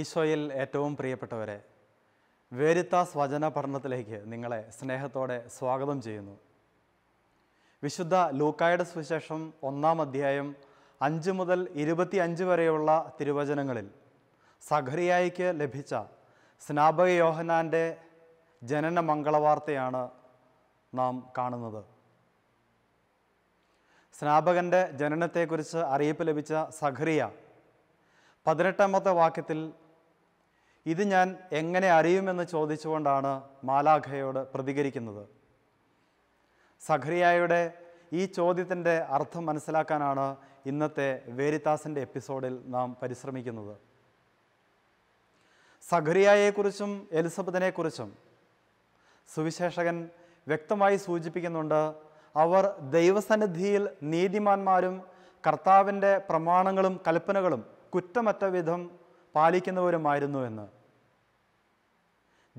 ഈശോയിൽ ഏറ്റവും പ്രിയപ്പെട്ടവരെ വേരിത്താസ് വചന പഠനത്തിലേക്ക് നിങ്ങളെ സ്നേഹത്തോടെ സ്വാഗതം ചെയ്യുന്നു വിശുദ്ധ ലൂക്കായുടെ സുവിശേഷം ഒന്നാം അധ്യായം അഞ്ച് മുതൽ ഇരുപത്തി അഞ്ച് വരെയുള്ള തിരുവചനങ്ങളിൽ സഖറിയായിക്ക് ലഭിച്ച സ്നാപക യോഹനാൻ്റെ ജനന മംഗളവാർത്തയാണ് നാം കാണുന്നത് സ്നാപകൻ്റെ ജനനത്തെക്കുറിച്ച് അറിയിപ്പ് ലഭിച്ച സഖറിയ പതിനെട്ടാമത്തെ വാക്യത്തിൽ ഇത് ഞാൻ എങ്ങനെ അറിയുമെന്ന് ചോദിച്ചുകൊണ്ടാണ് മാലാഖയോട് പ്രതികരിക്കുന്നത് സഖറിയായുടെ ഈ ചോദ്യത്തിൻ്റെ അർത്ഥം മനസ്സിലാക്കാനാണ് ഇന്നത്തെ വേരിത്താസിൻ്റെ എപ്പിസോഡിൽ നാം പരിശ്രമിക്കുന്നത് സഖറിയായെക്കുറിച്ചും എലിസബത്തിനെക്കുറിച്ചും സുവിശേഷകൻ വ്യക്തമായി സൂചിപ്പിക്കുന്നുണ്ട് അവർ ദൈവസന്നിധിയിൽ നീതിമാന്മാരും കർത്താവിൻ്റെ പ്രമാണങ്ങളും കൽപ്പനകളും കുറ്റമറ്റ വിധം പാലിക്കുന്നവരുമായിരുന്നു എന്ന്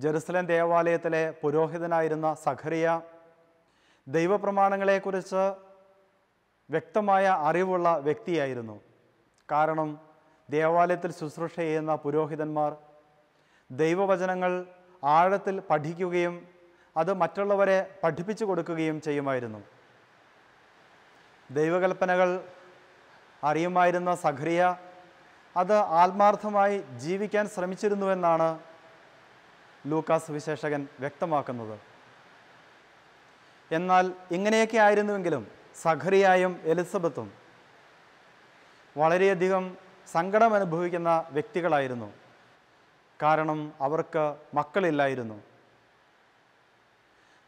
ജെറുസലേം ദേവാലയത്തിലെ പുരോഹിതനായിരുന്ന സഖറിയ ദൈവപ്രമാണങ്ങളെക്കുറിച്ച് വ്യക്തമായ അറിവുള്ള വ്യക്തിയായിരുന്നു കാരണം ദേവാലയത്തിൽ ശുശ്രൂഷ ചെയ്യുന്ന പുരോഹിതന്മാർ ദൈവവചനങ്ങൾ ആഴത്തിൽ പഠിക്കുകയും അത് മറ്റുള്ളവരെ പഠിപ്പിച്ചു കൊടുക്കുകയും ചെയ്യുമായിരുന്നു ദൈവകൽപ്പനകൾ അറിയുമായിരുന്ന സഖറിയ അത് ആത്മാർത്ഥമായി ജീവിക്കാൻ ശ്രമിച്ചിരുന്നുവെന്നാണ് ലൂക്കാസ് വിശേഷകൻ വ്യക്തമാക്കുന്നത് എന്നാൽ ഇങ്ങനെയൊക്കെ ആയിരുന്നുവെങ്കിലും സഖറിയായും എലിസബത്തും വളരെയധികം സങ്കടം അനുഭവിക്കുന്ന വ്യക്തികളായിരുന്നു കാരണം അവർക്ക് മക്കളില്ലായിരുന്നു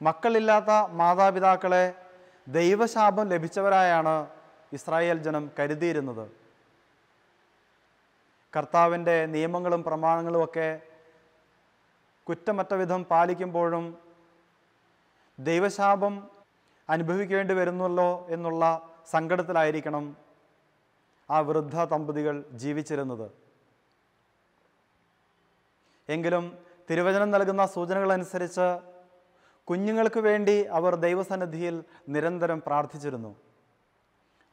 മക്കളില്ലാത്ത മാതാപിതാക്കളെ ദൈവശാപം ലഭിച്ചവരായാണ് ഇസ്രായേൽ ജനം കരുതിയിരുന്നത് കർത്താവിൻ്റെ നിയമങ്ങളും പ്രമാണങ്ങളുമൊക്കെ കുറ്റമറ്റ വിധം പാലിക്കുമ്പോഴും ദൈവശാപം അനുഭവിക്കേണ്ടി വരുന്നല്ലോ എന്നുള്ള സങ്കടത്തിലായിരിക്കണം ആ വൃദ്ധ ദമ്പതികൾ ജീവിച്ചിരുന്നത് എങ്കിലും തിരുവചനം നൽകുന്ന സൂചനകളനുസരിച്ച് കുഞ്ഞുങ്ങൾക്ക് വേണ്ടി അവർ ദൈവസന്നിധിയിൽ നിരന്തരം പ്രാർത്ഥിച്ചിരുന്നു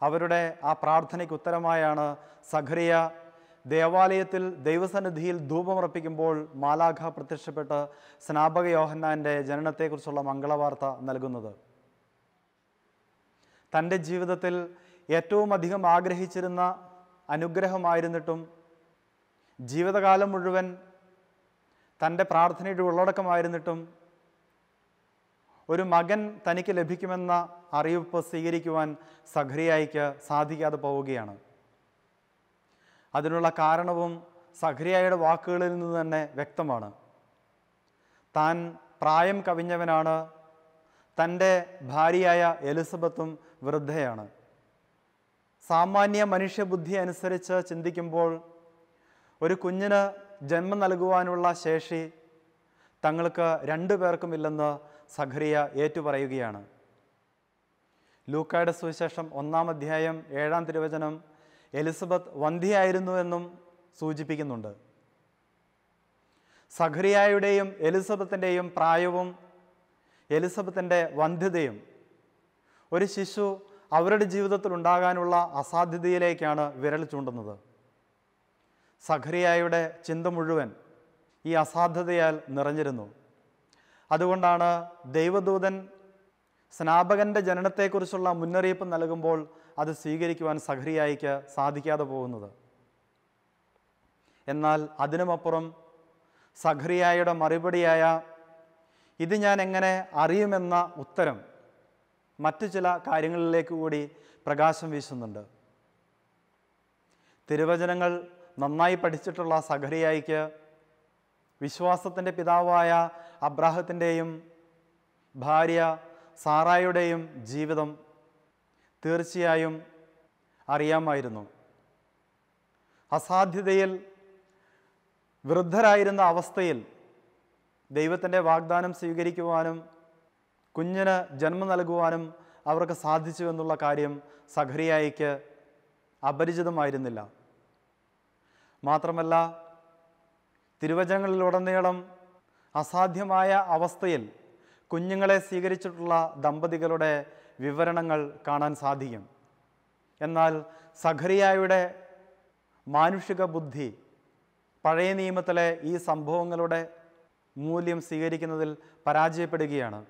അവരുടെ ആ പ്രാർത്ഥനയ്ക്ക് ഉത്തരമായാണ് സഖറിയ ദേവാലയത്തിൽ ദൈവസന്നിധിയിൽ ധൂപമർപ്പിക്കുമ്പോൾ മാലാഖ പ്രത്യക്ഷപ്പെട്ട് സ്നാപക യോഹന്നാൻ്റെ ജനനത്തെക്കുറിച്ചുള്ള മംഗളവാർത്ത നൽകുന്നത് തൻ്റെ ജീവിതത്തിൽ ഏറ്റവും അധികം ആഗ്രഹിച്ചിരുന്ന അനുഗ്രഹമായിരുന്നിട്ടും ജീവിതകാലം മുഴുവൻ തൻ്റെ പ്രാർത്ഥനയുടെ ഉള്ളടക്കമായിരുന്നിട്ടും ഒരു മകൻ തനിക്ക് ലഭിക്കുമെന്ന അറിയിപ്പ് സ്വീകരിക്കുവാൻ സഖറിയായിക്ക് സാധിക്കാതെ പോവുകയാണ് അതിനുള്ള കാരണവും സഖ്രിയായുടെ വാക്കുകളിൽ നിന്ന് തന്നെ വ്യക്തമാണ് താൻ പ്രായം കവിഞ്ഞവനാണ് തൻ്റെ ഭാര്യയായ എലിസബത്തും വൃദ്ധയാണ് സാമാന്യ മനുഷ്യബുദ്ധി അനുസരിച്ച് ചിന്തിക്കുമ്പോൾ ഒരു കുഞ്ഞിന് ജന്മം നൽകുവാനുള്ള ശേഷി തങ്ങൾക്ക് രണ്ടു പേർക്കും ഇല്ലെന്ന് സഖറിയ ഏറ്റുപറയുകയാണ് ലൂക്കായുടെ സുവിശേഷം ഒന്നാം അധ്യായം ഏഴാം തിരുവചനം എലിസബത്ത് വന്ധ്യയായിരുന്നു എന്നും സൂചിപ്പിക്കുന്നുണ്ട് സഖറിയായുടെയും എലിസബത്തിൻ്റെയും പ്രായവും എലിസബത്തിൻ്റെ വന്ധ്യതയും ഒരു ശിശു അവരുടെ ജീവിതത്തിൽ ഉണ്ടാകാനുള്ള അസാധ്യതയിലേക്കാണ് വിരൽ ചൂണ്ടുന്നത് സഖറിയായുടെ ചിന്ത മുഴുവൻ ഈ അസാധ്യതയാൽ നിറഞ്ഞിരുന്നു അതുകൊണ്ടാണ് ദൈവദൂതൻ സ്നാപകൻ്റെ ജനനത്തെക്കുറിച്ചുള്ള മുന്നറിയിപ്പ് നൽകുമ്പോൾ അത് സ്വീകരിക്കുവാൻ സഹരിയായിക്ക് സാധിക്കാതെ പോകുന്നത് എന്നാൽ അതിനുമപ്പുറം സഹ്രിയായുടെ മറുപടിയായ ഇത് ഞാൻ എങ്ങനെ അറിയുമെന്ന ഉത്തരം മറ്റു ചില കാര്യങ്ങളിലേക്ക് കൂടി പ്രകാശം വീശുന്നുണ്ട് തിരുവചനങ്ങൾ നന്നായി പഠിച്ചിട്ടുള്ള സഹരിയായിക്ക് വിശ്വാസത്തിൻ്റെ പിതാവായ അബ്രാഹത്തിൻ്റെയും ഭാര്യ സാറായുടെയും ജീവിതം തീർച്ചയായും അറിയാമായിരുന്നു അസാധ്യതയിൽ വൃദ്ധരായിരുന്ന അവസ്ഥയിൽ ദൈവത്തിൻ്റെ വാഗ്ദാനം സ്വീകരിക്കുവാനും കുഞ്ഞിന് ജന്മം നൽകുവാനും അവർക്ക് സാധിച്ചു എന്നുള്ള കാര്യം സഖറിയായിക്ക് അപരിചിതമായിരുന്നില്ല മാത്രമല്ല തിരുവചനങ്ങളിലുടനീളം അസാധ്യമായ അവസ്ഥയിൽ കുഞ്ഞുങ്ങളെ സ്വീകരിച്ചിട്ടുള്ള ദമ്പതികളുടെ വിവരണങ്ങൾ കാണാൻ സാധിക്കും എന്നാൽ സഖറിയായുടെ മാനുഷിക ബുദ്ധി പഴയ നിയമത്തിലെ ഈ സംഭവങ്ങളുടെ മൂല്യം സ്വീകരിക്കുന്നതിൽ പരാജയപ്പെടുകയാണ്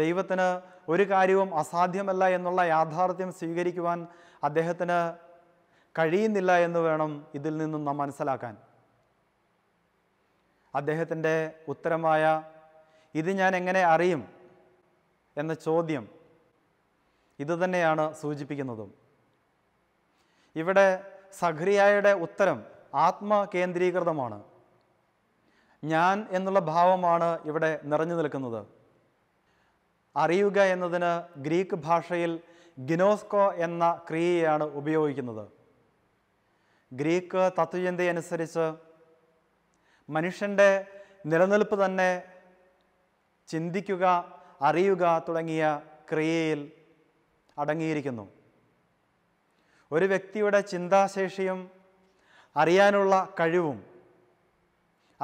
ദൈവത്തിന് ഒരു കാര്യവും അസാധ്യമല്ല എന്നുള്ള യാഥാർത്ഥ്യം സ്വീകരിക്കുവാൻ അദ്ദേഹത്തിന് കഴിയുന്നില്ല എന്ന് വേണം ഇതിൽ നിന്നും നാം മനസ്സിലാക്കാൻ അദ്ദേഹത്തിൻ്റെ ഉത്തരമായ ഇത് ഞാൻ എങ്ങനെ അറിയും എന്ന ചോദ്യം ഇതുതന്നെയാണ് സൂചിപ്പിക്കുന്നതും ഇവിടെ സഖ്രിയായുടെ ഉത്തരം ആത്മകേന്ദ്രീകൃതമാണ് ഞാൻ എന്നുള്ള ഭാവമാണ് ഇവിടെ നിറഞ്ഞു നിൽക്കുന്നത് അറിയുക എന്നതിന് ഗ്രീക്ക് ഭാഷയിൽ ഗിനോസ്കോ എന്ന ക്രിയയാണ് ഉപയോഗിക്കുന്നത് ഗ്രീക്ക് അനുസരിച്ച് മനുഷ്യൻ്റെ നിലനിൽപ്പ് തന്നെ ചിന്തിക്കുക അറിയുക തുടങ്ങിയ ക്രിയയിൽ അടങ്ങിയിരിക്കുന്നു ഒരു വ്യക്തിയുടെ ചിന്താശേഷിയും അറിയാനുള്ള കഴിവും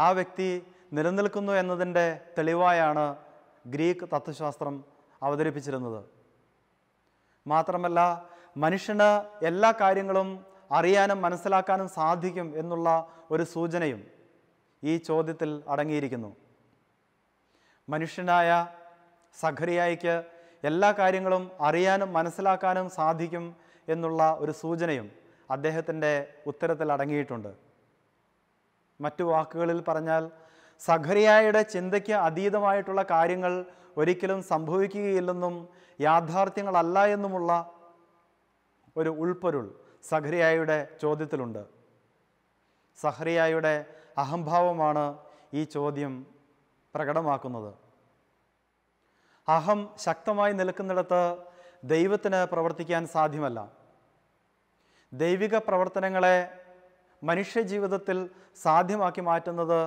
ആ വ്യക്തി നിലനിൽക്കുന്നു എന്നതിൻ്റെ തെളിവായാണ് ഗ്രീക്ക് തത്വശാസ്ത്രം അവതരിപ്പിച്ചിരുന്നത് മാത്രമല്ല മനുഷ്യന് എല്ലാ കാര്യങ്ങളും അറിയാനും മനസ്സിലാക്കാനും സാധിക്കും എന്നുള്ള ഒരു സൂചനയും ഈ ചോദ്യത്തിൽ അടങ്ങിയിരിക്കുന്നു മനുഷ്യനായ സഖരിയായിക്ക് എല്ലാ കാര്യങ്ങളും അറിയാനും മനസ്സിലാക്കാനും സാധിക്കും എന്നുള്ള ഒരു സൂചനയും അദ്ദേഹത്തിൻ്റെ ഉത്തരത്തിൽ അടങ്ങിയിട്ടുണ്ട് മറ്റു വാക്കുകളിൽ പറഞ്ഞാൽ സഖരിയായുടെ ചിന്തയ്ക്ക് അതീതമായിട്ടുള്ള കാര്യങ്ങൾ ഒരിക്കലും സംഭവിക്കുകയില്ലെന്നും യാഥാർത്ഥ്യങ്ങളല്ല എന്നുമുള്ള ഒരു ഉൾപ്പൊരുൾ സഖരിയായുടെ ചോദ്യത്തിലുണ്ട് സഹറിയായുടെ അഹംഭാവമാണ് ഈ ചോദ്യം പ്രകടമാക്കുന്നത് അഹം ശക്തമായി നിൽക്കുന്നിടത്ത് ദൈവത്തിന് പ്രവർത്തിക്കാൻ സാധ്യമല്ല ദൈവിക പ്രവർത്തനങ്ങളെ മനുഷ്യജീവിതത്തിൽ സാധ്യമാക്കി മാറ്റുന്നത്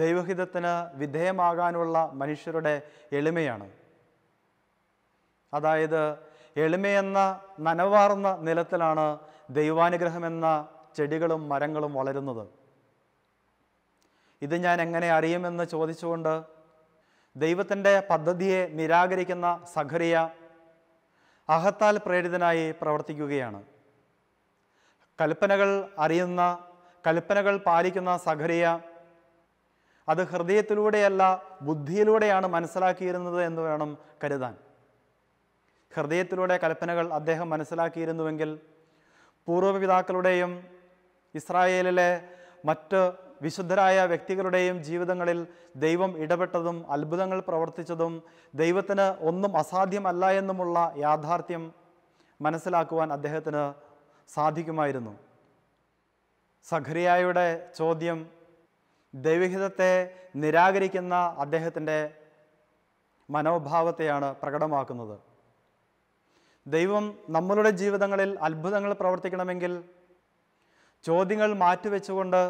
ദൈവഹിതത്തിന് വിധേയമാകാനുള്ള മനുഷ്യരുടെ എളിമയാണ് അതായത് എളിമയെന്ന നനവാർന്ന നിലത്തിലാണ് ദൈവാനുഗ്രഹമെന്ന ചെടികളും മരങ്ങളും വളരുന്നത് ഇത് ഞാൻ എങ്ങനെ അറിയുമെന്ന് ചോദിച്ചുകൊണ്ട് ദൈവത്തിൻ്റെ പദ്ധതിയെ നിരാകരിക്കുന്ന സഖറിയ അഹത്താൽ പ്രേരിതനായി പ്രവർത്തിക്കുകയാണ് കൽപ്പനകൾ അറിയുന്ന കൽപ്പനകൾ പാലിക്കുന്ന സഖറിയ അത് ഹൃദയത്തിലൂടെയല്ല ബുദ്ധിയിലൂടെയാണ് മനസ്സിലാക്കിയിരുന്നത് എന്ന് വേണം കരുതാൻ ഹൃദയത്തിലൂടെ കൽപ്പനകൾ അദ്ദേഹം മനസ്സിലാക്കിയിരുന്നുവെങ്കിൽ പൂർവ്വപിതാക്കളുടെയും ഇസ്രായേലിലെ മറ്റ് വിശുദ്ധരായ വ്യക്തികളുടെയും ജീവിതങ്ങളിൽ ദൈവം ഇടപെട്ടതും അത്ഭുതങ്ങൾ പ്രവർത്തിച്ചതും ദൈവത്തിന് ഒന്നും അസാധ്യമല്ല എന്നുമുള്ള യാഥാർത്ഥ്യം മനസ്സിലാക്കുവാൻ അദ്ദേഹത്തിന് സാധിക്കുമായിരുന്നു സഖരിയായുടെ ചോദ്യം ദൈവഹിതത്തെ നിരാകരിക്കുന്ന അദ്ദേഹത്തിൻ്റെ മനോഭാവത്തെയാണ് പ്രകടമാക്കുന്നത് ദൈവം നമ്മളുടെ ജീവിതങ്ങളിൽ അത്ഭുതങ്ങൾ പ്രവർത്തിക്കണമെങ്കിൽ ചോദ്യങ്ങൾ മാറ്റിവെച്ചുകൊണ്ട്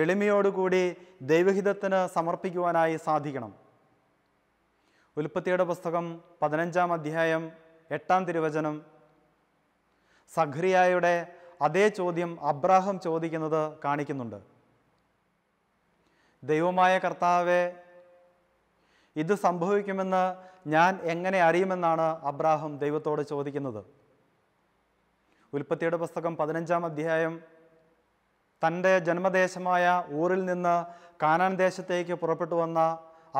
എളിമയോടുകൂടി ദൈവഹിതത്തിന് സമർപ്പിക്കുവാനായി സാധിക്കണം ഉൽപ്പത്തിയുടെ പുസ്തകം പതിനഞ്ചാം അധ്യായം എട്ടാം തിരുവചനം സഖ്രിയായുടെ അതേ ചോദ്യം അബ്രാഹം ചോദിക്കുന്നത് കാണിക്കുന്നുണ്ട് ദൈവമായ കർത്താവെ ഇത് സംഭവിക്കുമെന്ന് ഞാൻ എങ്ങനെ അറിയുമെന്നാണ് അബ്രാഹം ദൈവത്തോട് ചോദിക്കുന്നത് ഉൽപ്പത്തിയുടെ പുസ്തകം പതിനഞ്ചാം അധ്യായം തൻ്റെ ജന്മദേശമായ ഊറിൽ നിന്ന് കാനാൻ ദേശത്തേക്ക് പുറപ്പെട്ടു വന്ന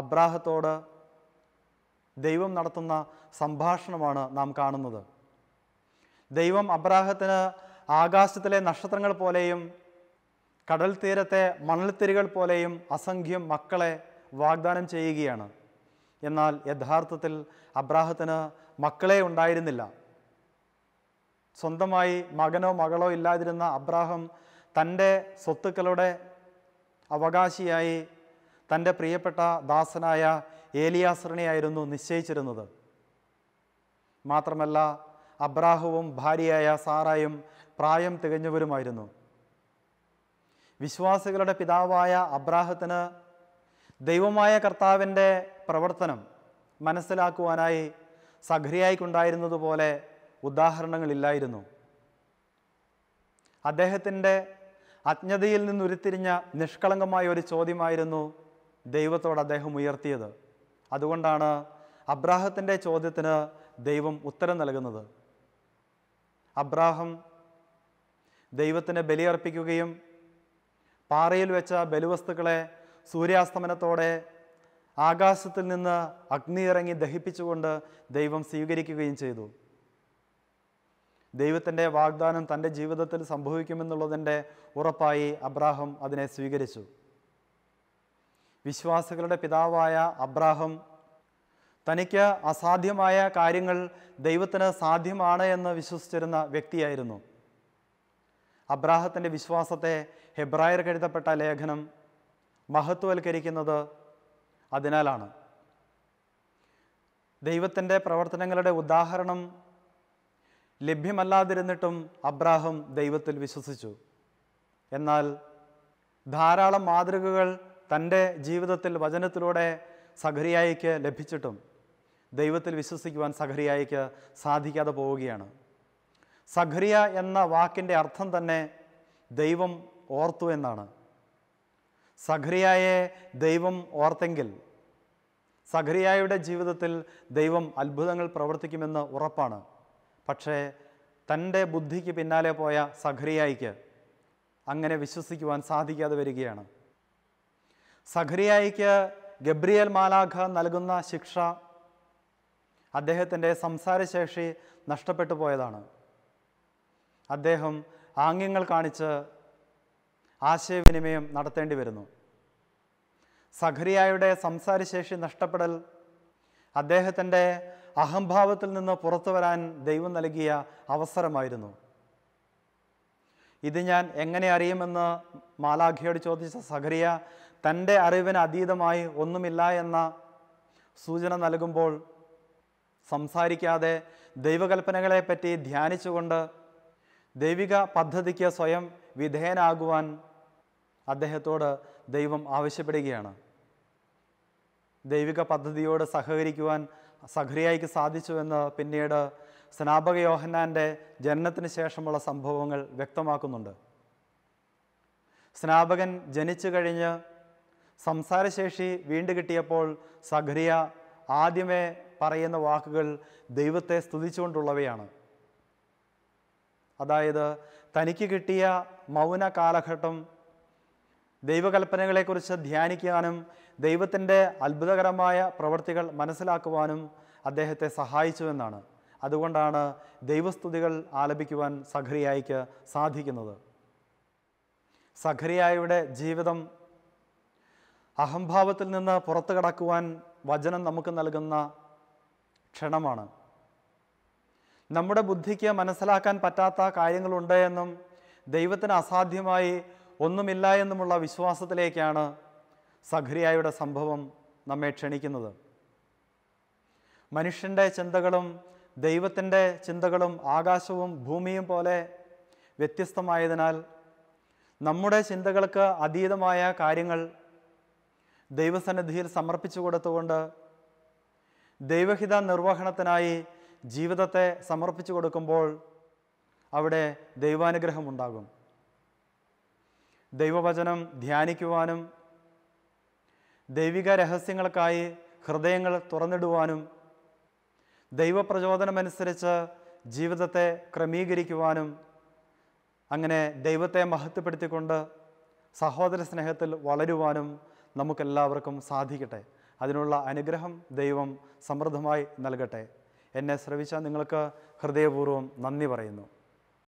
അബ്രാഹത്തോട് ദൈവം നടത്തുന്ന സംഭാഷണമാണ് നാം കാണുന്നത് ദൈവം അബ്രാഹത്തിന് ആകാശത്തിലെ നക്ഷത്രങ്ങൾ പോലെയും കടൽ തീരത്തെ മണൽത്തിരികൾ പോലെയും അസംഖ്യം മക്കളെ വാഗ്ദാനം ചെയ്യുകയാണ് എന്നാൽ യഥാർത്ഥത്തിൽ അബ്രാഹത്തിന് മക്കളെ ഉണ്ടായിരുന്നില്ല സ്വന്തമായി മകനോ മകളോ ഇല്ലാതിരുന്ന അബ്രാഹം തൻ്റെ സ്വത്തുക്കളുടെ അവകാശിയായി തൻ്റെ പ്രിയപ്പെട്ട ദാസനായ ഏലിയാസറിനെയായിരുന്നു നിശ്ചയിച്ചിരുന്നത് മാത്രമല്ല അബ്രാഹുവും ഭാര്യയായ സാറായും പ്രായം തികഞ്ഞവരുമായിരുന്നു വിശ്വാസികളുടെ പിതാവായ അബ്രാഹത്തിന് ദൈവമായ കർത്താവിൻ്റെ പ്രവർത്തനം മനസ്സിലാക്കുവാനായി സഖ്രിയായിക്കുണ്ടായിരുന്നതുപോലെ ഉദാഹരണങ്ങളില്ലായിരുന്നു അദ്ദേഹത്തിൻ്റെ അജ്ഞതയിൽ നിന്നുരുത്തിരിഞ്ഞ നിഷ്കളങ്കമായ ഒരു ചോദ്യമായിരുന്നു ദൈവത്തോട് അദ്ദേഹം ഉയർത്തിയത് അതുകൊണ്ടാണ് അബ്രാഹത്തിൻ്റെ ചോദ്യത്തിന് ദൈവം ഉത്തരം നൽകുന്നത് അബ്രാഹം ദൈവത്തിന് ബലിയർപ്പിക്കുകയും പാറയിൽ വെച്ച ബലിവസ്തുക്കളെ സൂര്യാസ്തമനത്തോടെ ആകാശത്തിൽ നിന്ന് അഗ്നി ഇറങ്ങി ദഹിപ്പിച്ചുകൊണ്ട് ദൈവം സ്വീകരിക്കുകയും ചെയ്തു ദൈവത്തിൻ്റെ വാഗ്ദാനം തൻ്റെ ജീവിതത്തിൽ സംഭവിക്കുമെന്നുള്ളതിൻ്റെ ഉറപ്പായി അബ്രാഹം അതിനെ സ്വീകരിച്ചു വിശ്വാസികളുടെ പിതാവായ അബ്രാഹം തനിക്ക് അസാധ്യമായ കാര്യങ്ങൾ ദൈവത്തിന് സാധ്യമാണ് എന്ന് വിശ്വസിച്ചിരുന്ന വ്യക്തിയായിരുന്നു അബ്രാഹത്തിൻ്റെ വിശ്വാസത്തെ ഹെബ്രായർ എഴുതപ്പെട്ട ലേഖനം മഹത്വവൽക്കരിക്കുന്നത് അതിനാലാണ് ദൈവത്തിൻ്റെ പ്രവർത്തനങ്ങളുടെ ഉദാഹരണം ലഭ്യമല്ലാതിരുന്നിട്ടും അബ്രാഹം ദൈവത്തിൽ വിശ്വസിച്ചു എന്നാൽ ധാരാളം മാതൃകകൾ തൻ്റെ ജീവിതത്തിൽ വചനത്തിലൂടെ സഖറിയായിക്ക് ലഭിച്ചിട്ടും ദൈവത്തിൽ വിശ്വസിക്കുവാൻ സഖറിയായിക്ക് സാധിക്കാതെ പോവുകയാണ് സഖറിയ എന്ന വാക്കിൻ്റെ അർത്ഥം തന്നെ ദൈവം ഓർത്തു എന്നാണ് സഖറിയായെ ദൈവം ഓർത്തെങ്കിൽ സഖറിയായുടെ ജീവിതത്തിൽ ദൈവം അത്ഭുതങ്ങൾ പ്രവർത്തിക്കുമെന്ന് ഉറപ്പാണ് പക്ഷേ തൻ്റെ ബുദ്ധിക്ക് പിന്നാലെ പോയ സഖറിയായിക്ക് അങ്ങനെ വിശ്വസിക്കുവാൻ സാധിക്കാതെ വരികയാണ് സഖറിയായിക്ക് ഗബ്രിയേൽ മാലാഖ നൽകുന്ന ശിക്ഷ അദ്ദേഹത്തിൻ്റെ സംസാരശേഷി നഷ്ടപ്പെട്ടു പോയതാണ് അദ്ദേഹം ആംഗ്യങ്ങൾ കാണിച്ച് ആശയവിനിമയം നടത്തേണ്ടി വരുന്നു സഖറിയായുടെ സംസാരശേഷി നഷ്ടപ്പെടൽ അദ്ദേഹത്തിൻ്റെ അഹംഭാവത്തിൽ നിന്ന് പുറത്തു വരാൻ ദൈവം നൽകിയ അവസരമായിരുന്നു ഇത് ഞാൻ എങ്ങനെ അറിയുമെന്ന് മാലാഖിയോട് ചോദിച്ച സഹരിയ തൻ്റെ അറിവിന് അതീതമായി ഒന്നുമില്ല എന്ന സൂചന നൽകുമ്പോൾ സംസാരിക്കാതെ ദൈവകൽപ്പനകളെപ്പറ്റി ധ്യാനിച്ചുകൊണ്ട് ദൈവിക പദ്ധതിക്ക് സ്വയം വിധേയനാകുവാൻ അദ്ദേഹത്തോട് ദൈവം ആവശ്യപ്പെടുകയാണ് ദൈവിക പദ്ധതിയോട് സഹകരിക്കുവാൻ സഖറിയായിക്ക് സാധിച്ചുവെന്ന് പിന്നീട് സ്നാപക യോഹന്നാൻ്റെ ജനനത്തിന് ശേഷമുള്ള സംഭവങ്ങൾ വ്യക്തമാക്കുന്നുണ്ട് സ്നാപകൻ ജനിച്ചു കഴിഞ്ഞ് സംസാരശേഷി വീണ്ടു കിട്ടിയപ്പോൾ സഖറിയ ആദ്യമേ പറയുന്ന വാക്കുകൾ ദൈവത്തെ സ്തുതിച്ചുകൊണ്ടുള്ളവയാണ് അതായത് തനിക്ക് കിട്ടിയ മൗന കാലഘട്ടം ദൈവകൽപ്പനകളെക്കുറിച്ച് ധ്യാനിക്കാനും ദൈവത്തിൻ്റെ അത്ഭുതകരമായ പ്രവർത്തികൾ മനസ്സിലാക്കുവാനും അദ്ദേഹത്തെ സഹായിച്ചുവെന്നാണ് അതുകൊണ്ടാണ് ദൈവസ്തുതികൾ ആലപിക്കുവാൻ സഖറിയായിക്ക് സാധിക്കുന്നത് സഖറിയായുടെ ജീവിതം അഹംഭാവത്തിൽ നിന്ന് പുറത്തു കടക്കുവാൻ വചനം നമുക്ക് നൽകുന്ന ക്ഷണമാണ് നമ്മുടെ ബുദ്ധിക്ക് മനസ്സിലാക്കാൻ പറ്റാത്ത കാര്യങ്ങളുണ്ട് എന്നും ദൈവത്തിന് അസാധ്യമായി ഒന്നുമില്ല എന്നുമുള്ള വിശ്വാസത്തിലേക്കാണ് സഖറിയായുടെ സംഭവം നമ്മെ ക്ഷണിക്കുന്നത് മനുഷ്യൻ്റെ ചിന്തകളും ദൈവത്തിൻ്റെ ചിന്തകളും ആകാശവും ഭൂമിയും പോലെ വ്യത്യസ്തമായതിനാൽ നമ്മുടെ ചിന്തകൾക്ക് അതീതമായ കാര്യങ്ങൾ ദൈവസന്നിധിയിൽ സമർപ്പിച്ചു കൊടുത്തുകൊണ്ട് ദൈവഹിത നിർവഹണത്തിനായി ജീവിതത്തെ സമർപ്പിച്ചു കൊടുക്കുമ്പോൾ അവിടെ ദൈവാനുഗ്രഹമുണ്ടാകും ദൈവവചനം ധ്യാനിക്കുവാനും ദൈവിക രഹസ്യങ്ങൾക്കായി ഹൃദയങ്ങൾ തുറന്നിടുവാനും ദൈവപ്രചോദനമനുസരിച്ച് ജീവിതത്തെ ക്രമീകരിക്കുവാനും അങ്ങനെ ദൈവത്തെ മഹത്വപ്പെടുത്തിക്കൊണ്ട് സഹോദര സ്നേഹത്തിൽ വളരുവാനും നമുക്കെല്ലാവർക്കും സാധിക്കട്ടെ അതിനുള്ള അനുഗ്രഹം ദൈവം സമൃദ്ധമായി നൽകട്ടെ എന്നെ ശ്രവിച്ച നിങ്ങൾക്ക് ഹൃദയപൂർവ്വം നന്ദി പറയുന്നു